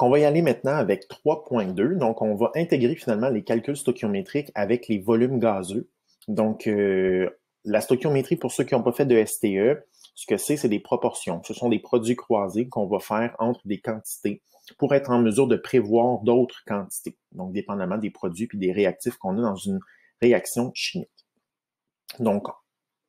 Donc, on va y aller maintenant avec 3.2. Donc, on va intégrer finalement les calculs stoichiométriques avec les volumes gazeux. Donc, euh, la stoichiométrie, pour ceux qui n'ont pas fait de STE, ce que c'est, c'est des proportions. Ce sont des produits croisés qu'on va faire entre des quantités pour être en mesure de prévoir d'autres quantités. Donc, dépendamment des produits puis des réactifs qu'on a dans une réaction chimique. Donc,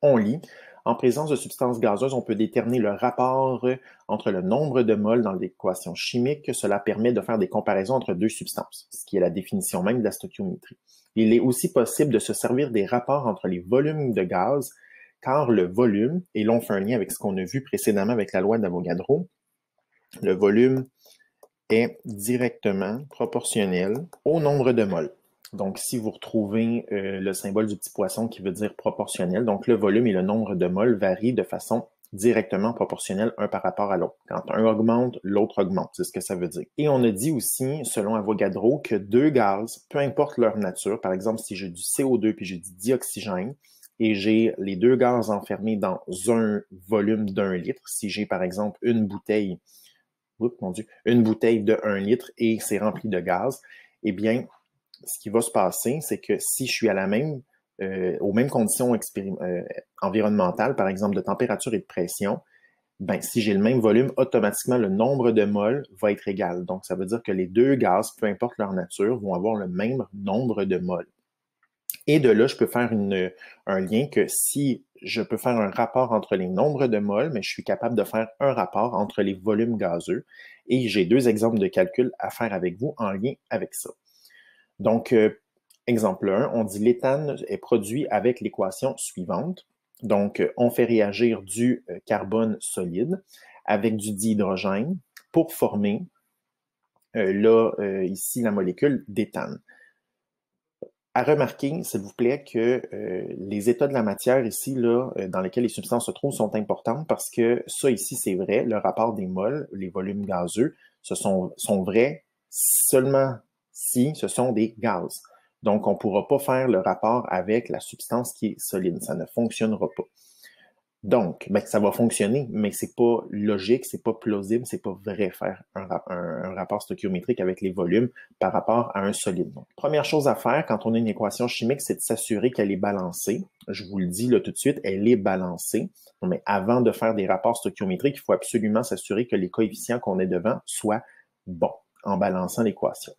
on lit en présence de substances gazeuses, on peut déterminer le rapport euh, entre le nombre de moles dans l'équation chimique. Cela permet de faire des comparaisons entre deux substances, ce qui est la définition même de la stoichiométrie. Il est aussi possible de se servir des rapports entre les volumes de gaz, car le volume, et l'on fait un lien avec ce qu'on a vu précédemment avec la loi d'Avogadro, le volume est directement proportionnel au nombre de moles. Donc, si vous retrouvez euh, le symbole du petit poisson qui veut dire proportionnel, donc le volume et le nombre de moles varient de façon directement proportionnelle un par rapport à l'autre. Quand un augmente, l'autre augmente, c'est ce que ça veut dire. Et on a dit aussi, selon Avogadro, que deux gaz, peu importe leur nature, par exemple si j'ai du CO2 puis j'ai du dioxygène, et j'ai les deux gaz enfermés dans un volume d'un litre, si j'ai par exemple une bouteille, oups, mon Dieu, une bouteille de un litre et c'est rempli de gaz, eh bien, ce qui va se passer, c'est que si je suis à la même, euh, aux mêmes conditions euh, environnementales, par exemple de température et de pression, ben, si j'ai le même volume, automatiquement le nombre de molles va être égal. Donc, ça veut dire que les deux gaz, peu importe leur nature, vont avoir le même nombre de molles. Et de là, je peux faire une, un lien que si je peux faire un rapport entre les nombres de molles, mais je suis capable de faire un rapport entre les volumes gazeux. Et j'ai deux exemples de calculs à faire avec vous en lien avec ça. Donc, euh, exemple 1, on dit l'éthane est produit avec l'équation suivante. Donc, euh, on fait réagir du euh, carbone solide avec du dihydrogène pour former, là, ici, la molécule d'éthane. À remarquer, s'il vous plaît, que les états de la matière ici, là, dans lesquels les substances se trouvent, sont importants parce que ça ici, c'est vrai, le rapport des moles, les volumes gazeux, ce sont, sont vrais seulement si ce sont des gaz. Donc, on ne pourra pas faire le rapport avec la substance qui est solide. Ça ne fonctionnera pas. Donc, ben, ça va fonctionner, mais c'est pas logique, c'est pas plausible, c'est pas vrai faire un, rapport stoichiométrique avec les volumes par rapport à un solide. première chose à faire quand on a une équation chimique, c'est de s'assurer qu'elle est balancée. Je vous le dis là tout de suite, elle est balancée. Mais avant de faire des rapports stoichiométriques, il faut absolument s'assurer que les coefficients qu'on est devant soient bons en balançant l'équation.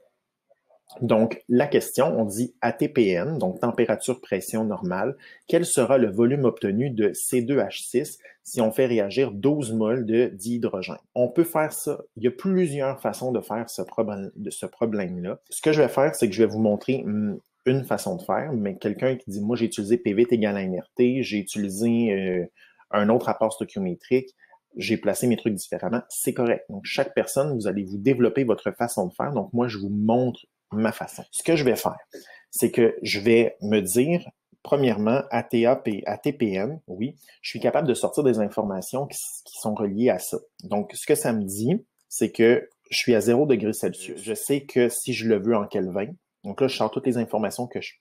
Donc, la question, on dit ATPN, donc température pression normale, quel sera le volume obtenu de C2H6 si on fait réagir 12 moles de dihydrogène? On peut faire ça. Il y a plusieurs façons de faire ce, problème, là Ce que je vais faire, c'est que je vais vous montrer hmm, une façon de faire, mais quelqu'un qui dit, moi, j'ai utilisé PVT égale à NRT, j'ai utilisé euh, un autre rapport stoichiométrique, j'ai placé mes trucs différemment, c'est correct. Donc, chaque personne, vous allez vous développer votre façon de faire. Donc, moi, je vous montre ma façon. Ce que je vais faire, c'est que je vais me dire, premièrement, à à TPN, oui, je suis capable de sortir des informations qui, sont reliées à ça. Donc, ce que ça me dit, c'est que je suis à 0 degré Celsius. Je sais que si je le veux en Kelvin, donc là, je sors toutes les informations que je,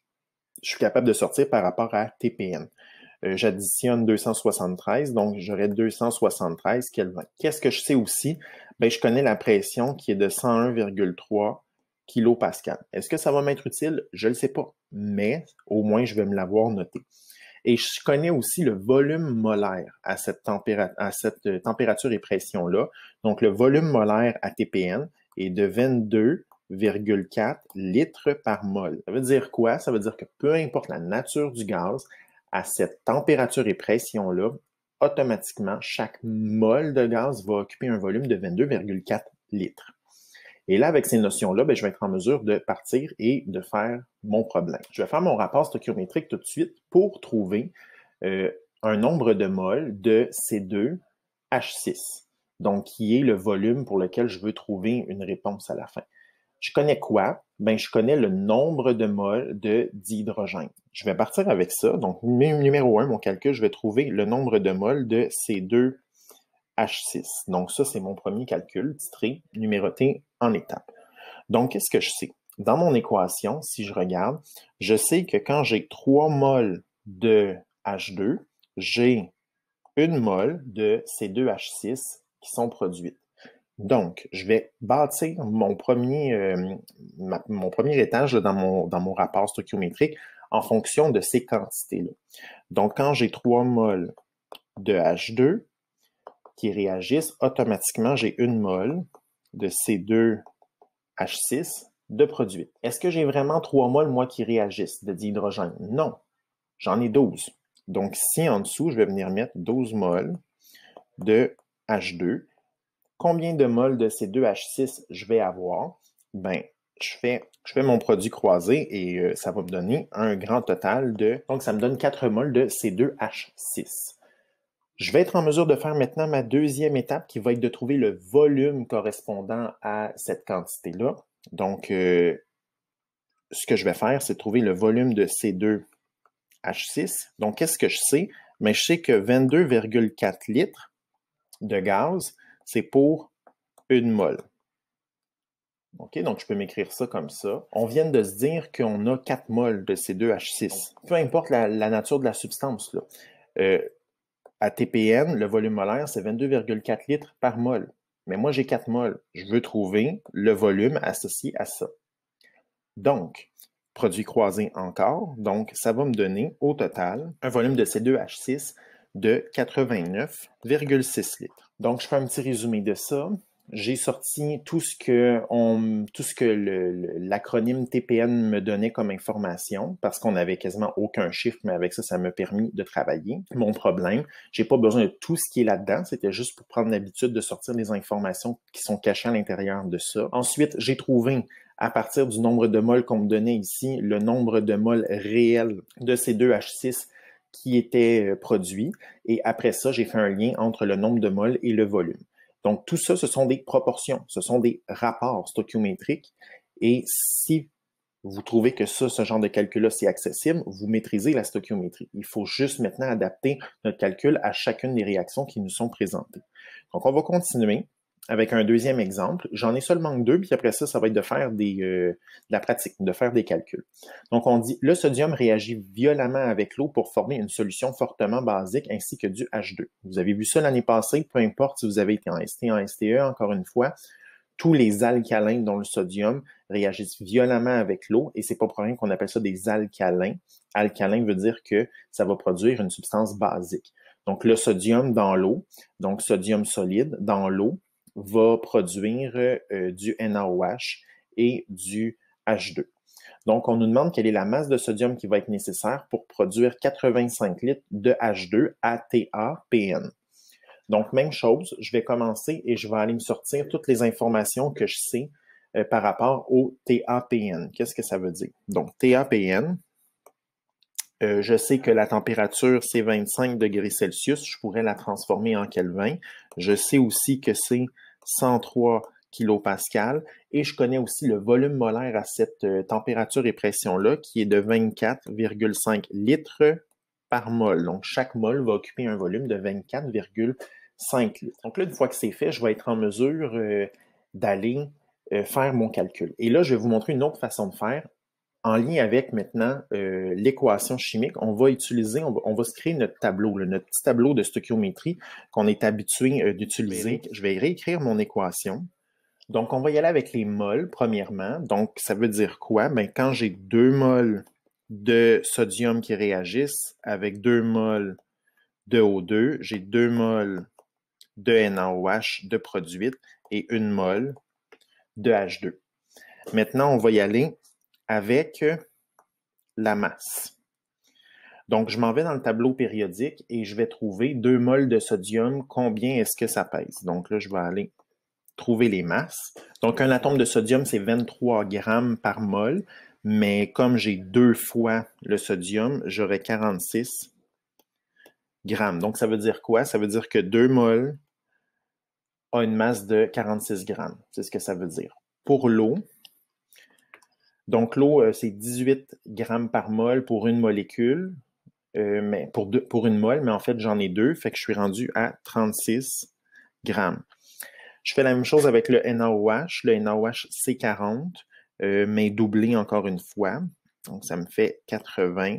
suis capable de sortir par rapport à TPN. Euh, j'additionne 273, donc j'aurai 273 Kelvin. Qu'est-ce que je sais aussi? Ben, je connais la pression qui est de 101,3 pascal Est-ce que ça va m'être utile? Je ne le sais pas, mais au moins je vais me l'avoir noté. Et je connais aussi le volume molaire à cette, à cette euh, température et pression-là. Donc, le volume molaire à TPN est de 22,4 litres par mol. Ça veut dire quoi? Ça veut dire que peu importe la nature du gaz, à cette température et pression-là, automatiquement, chaque mol de gaz va occuper un volume de 22,4 litres. Et là, avec ces notions-là, ben, je vais être en mesure de partir et de faire mon problème. Je vais faire mon rapport stoichiométrique tout de suite pour trouver euh, un nombre de moles de C2H6, donc qui est le volume pour lequel je veux trouver une réponse à la fin. Je connais quoi? Ben, je connais le nombre de moles de d'hydrogène. Je vais partir avec ça. Donc, numéro 1, mon calcul, je vais trouver le nombre de moles de C2 H6. Donc, ça, c'est mon premier calcul titré, numéroté en étapes. Donc, qu'est-ce que je sais? Dans mon équation, si je regarde, je sais que quand j'ai 3 moles de H2, j'ai une mole de ces 2 H6 qui sont produites. Donc, je vais bâtir mon premier, euh, mon premier étage dans, mon, dans mon rapport stoichiométrique en fonction de ces quantités-là. Donc, quand j'ai 3 moles de H2, qui réagissent, automatiquement, j'ai une molle de C2H6 de produit. Est-ce que j'ai vraiment trois moles, moi, qui réagissent de dihydrogène? Non, j'en ai 12. Donc, si en dessous, je vais venir mettre 12 moles de H2. Combien de moles de C2H6 je vais avoir? Ben, je fais, mon produit croisé et euh, ça va me donner un grand total de... Donc, ça me donne quatre moles de C2H6. Je vais être en mesure de faire maintenant ma deuxième étape qui va être de trouver le volume correspondant à cette quantité-là. Donc, euh, ce que je vais faire, c'est trouver le volume de C2H6. Donc, qu'est-ce que je sais? Mais je sais que 22,4 litres de gaz, c'est pour une mole. OK, donc je peux m'écrire ça comme ça. On vient de se dire qu'on a 4 moles de C2H6. Peu importe la, nature de la substance, là. Euh, à TPN, le volume molaire, c'est 22,4 litres par mol. Mais moi, j'ai 4 moles. Je veux trouver le volume associé à ça. Donc, produit croisé encore. Donc, ça va me donner au total un volume de C2H6 de 89,6 litres. Donc, je fais un petit résumé de ça j'ai sorti tout ce que on, tout ce que l'acronyme TPN me donnait comme information parce qu'on avait quasiment aucun chiffre, mais avec ça, ça m'a permis de travailler. Mon problème, j'ai pas besoin de tout ce qui est là-dedans. C'était juste pour prendre l'habitude de sortir les informations qui sont cachées à l'intérieur de ça. Ensuite, j'ai trouvé à partir du nombre de moles qu'on me donnait ici, le nombre de moles réel de ces deux H6 qui étaient euh, produits. Et après ça, j'ai fait un lien entre le nombre de moles et le volume. Donc, tout ça, ce sont des proportions, ce sont des rapports stoichiométriques. Et si vous trouvez que ça, ce genre de calcul-là, c'est accessible, vous maîtrisez la stoichiométrie. Il faut juste maintenant adapter notre calcul à chacune des réactions qui nous sont présentées. Donc, on va continuer avec un deuxième exemple. J'en ai seulement deux, puis après ça, ça va être de faire des, euh, de la pratique, de faire des calculs. Donc, on dit le sodium réagit violemment avec l'eau pour former une solution fortement basique ainsi que du H2. Vous avez vu ça l'année passée, peu importe si vous avez été en ST, en STE, encore une fois, tous les alcalins dont le sodium réagissent violemment avec l'eau et c'est pas pour rien qu'on appelle ça des alcalins. Alcalin veut dire que ça va produire une substance basique. Donc le sodium dans l'eau, donc sodium solide dans l'eau, va produire euh, du NaOH et du H2. Donc, on nous demande quelle est la masse de sodium qui va être nécessaire pour produire 85 litres de H2 TAPN. Donc, même chose, je vais commencer et je vais aller me sortir toutes les informations que je sais euh, par rapport au TAPN. Qu'est-ce que ça veut dire? Donc, TAPN, euh, je sais que la température, c'est 25 degrés Celsius. Je pourrais la transformer en Kelvin. Je sais aussi que c'est 103 kPa. Et je connais aussi le volume molaire à cette euh, température et pression-là, qui est de 24,5 litres par mol. Donc, chaque mol va occuper un volume de 24,5 litres. Donc là, une fois que c'est fait, je vais être en mesure euh, d'aller faire mon calcul. Et là, je vais vous montrer une autre façon de faire en lien avec maintenant euh, l'équation chimique, on va utiliser, on va, se créer notre tableau, notre petit tableau de stoichiométrie qu'on est habitué euh, d'utiliser. Je vais réécrire mon équation. Donc, on va y aller avec les moles, premièrement. Donc, ça veut dire quoi? Ben, quand j'ai deux moles de sodium qui réagissent avec deux moles de O2, j'ai deux moles de NaOH de produite et une molle de H2. Maintenant, on va y aller avec euh, la masse. Donc, je m'en vais dans le tableau périodique et je vais trouver 2 moles de sodium, combien est-ce que ça pèse. Donc là, je vais aller trouver les masses. Donc, un atome de sodium, c'est 23 grammes par mole, mais comme j'ai deux fois le sodium, j'aurai 46 grammes. Donc, ça veut dire quoi? Ça veut dire que 2 moles a une masse de 46 grammes. C'est ce que ça veut dire. Pour l'eau, donc, l'eau, euh, c'est 18 grammes par mol pour une molécule, euh, mais pour, pour une mole, mais en fait, j'en ai deux, fait que je suis rendu à 36 grammes. Je fais la même chose avec le NaOH, le NaOH C40, euh, mais doublé encore une fois. Donc, ça me fait 80.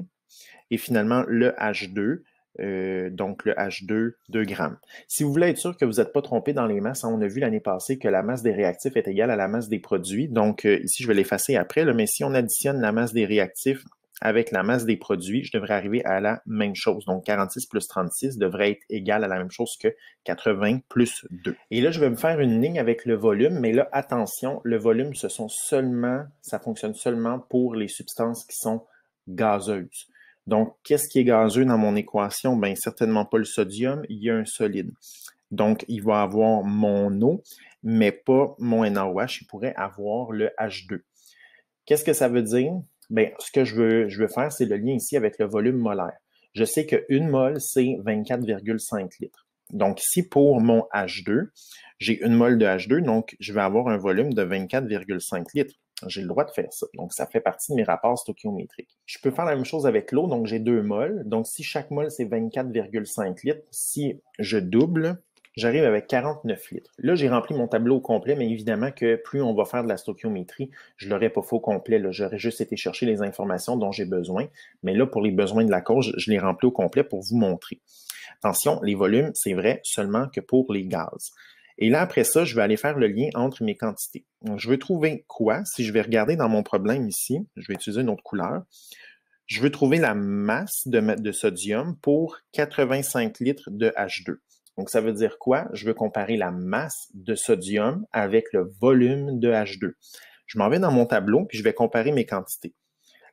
Et finalement, le H2, euh, donc le H2, 2 grammes. Si vous voulez être sûr que vous n'êtes pas trompé dans les masses, hein, on a vu l'année passée que la masse des réactifs est égale à la masse des produits. Donc euh, ici, je vais l'effacer après, mais si on additionne la masse des réactifs avec la masse des produits, je devrais arriver à la même chose. Donc 46 plus 36 devrait être égal à la même chose que 80 plus 2. Et là, je vais me faire une ligne avec le volume, mais là, attention, le volume, ce sont seulement, ça fonctionne seulement pour les substances qui sont gazeuses. Donc, qu'est-ce qui est gazeux dans mon équation? Bien, certainement pas le sodium, il y a un solide. Donc, il va avoir mon eau, mais pas mon NaOH, il pourrait avoir le H2. Qu'est-ce que ça veut dire? Bien, ce que je veux, je veux faire, c'est le lien ici avec le volume molaire. Je sais qu'une mole, c'est 24,5 litres. Donc ici, pour mon H2, j'ai une mole de H2, donc je vais avoir un volume de 24,5 litres. J'ai le droit de faire ça. Donc, ça fait partie de mes rapports stoichiométriques. Je peux faire la même chose avec l'eau. Donc, j'ai deux moles. Donc, si chaque mole c'est 24,5 litres, si je double, j'arrive avec 49 litres. Là, j'ai rempli mon tableau au complet, mais évidemment que plus on va faire de la stoichiométrie, je l'aurais pas faux au complet. J'aurais juste été chercher les informations dont j'ai besoin. Mais là, pour les besoins de la cause, je l'ai rempli au complet pour vous montrer. Attention, les volumes, c'est vrai seulement que pour les gaz. Et là, après ça, je vais aller faire le lien entre mes quantités. je veux trouver quoi? Si je vais regarder dans mon problème ici, je vais utiliser une autre couleur. Je veux trouver la masse de, de sodium pour 85 litres de H2. Donc, ça veut dire quoi? Je veux comparer la masse de sodium avec le volume de H2. Je m'en vais dans mon tableau, puis je vais comparer mes quantités.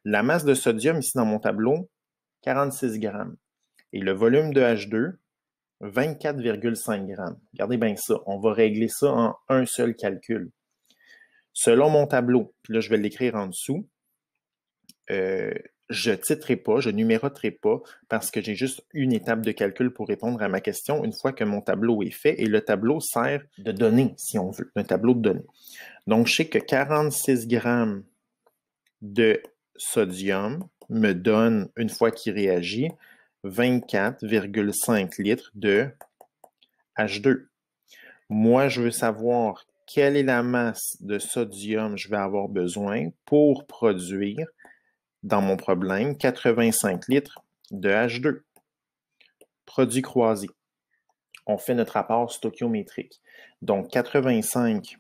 La masse de sodium ici dans mon tableau, 46 grammes. Et le volume de H2, 24,5 grammes. Regardez bien ça. On va régler ça en un seul calcul. Selon mon tableau, là, je vais l'écrire en dessous, euh, je ne titrerai pas, je numéroterai pas parce que j'ai juste une étape de calcul pour répondre à ma question une fois que mon tableau est fait et le tableau sert de données, si on veut, un tableau de données. Donc, je sais que 46 grammes de sodium me donne, une fois qu'il réagit, 24,5 litres de H2. Moi, je veux savoir quelle est la masse de sodium je vais avoir besoin pour produire dans mon problème 85 litres de H2. Produit croisé. On fait notre rapport stoichiométrique. Donc 85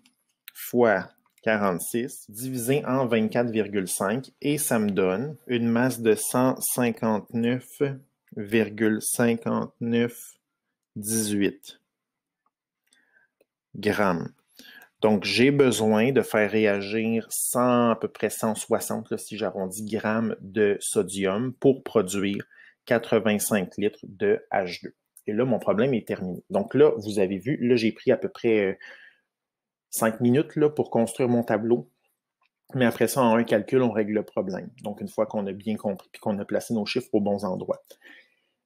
fois 46 divisé en 24,5 et ça me donne une masse de 159 1,5918 grammes. Donc, j'ai besoin de faire réagir 100, à peu près 160, si j'arrondis, grammes de sodium pour produire 85 litres de H2. Et là, mon problème est terminé. Donc là, vous avez vu, là, j'ai pris à peu près 5 euh, minutes là, pour construire mon tableau. Mais après ça, en un calcul, on règle le problème. Donc, une fois qu'on a bien compris et qu'on a placé nos chiffres aux bons endroits.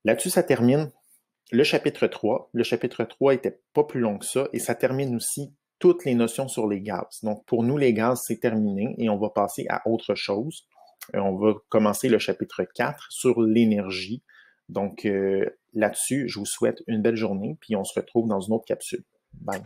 Là-dessus, ça termine le chapitre 3. Le chapitre 3 était pas plus long que ça et ça termine aussi toutes les notions sur les gaz. Donc, pour nous, les gaz, c'est terminé et on va passer à autre chose. Euh, on va commencer le chapitre 4 sur l'énergie. Donc, euh, là-dessus, je vous souhaite une belle journée puis on se retrouve dans une autre capsule. Bye.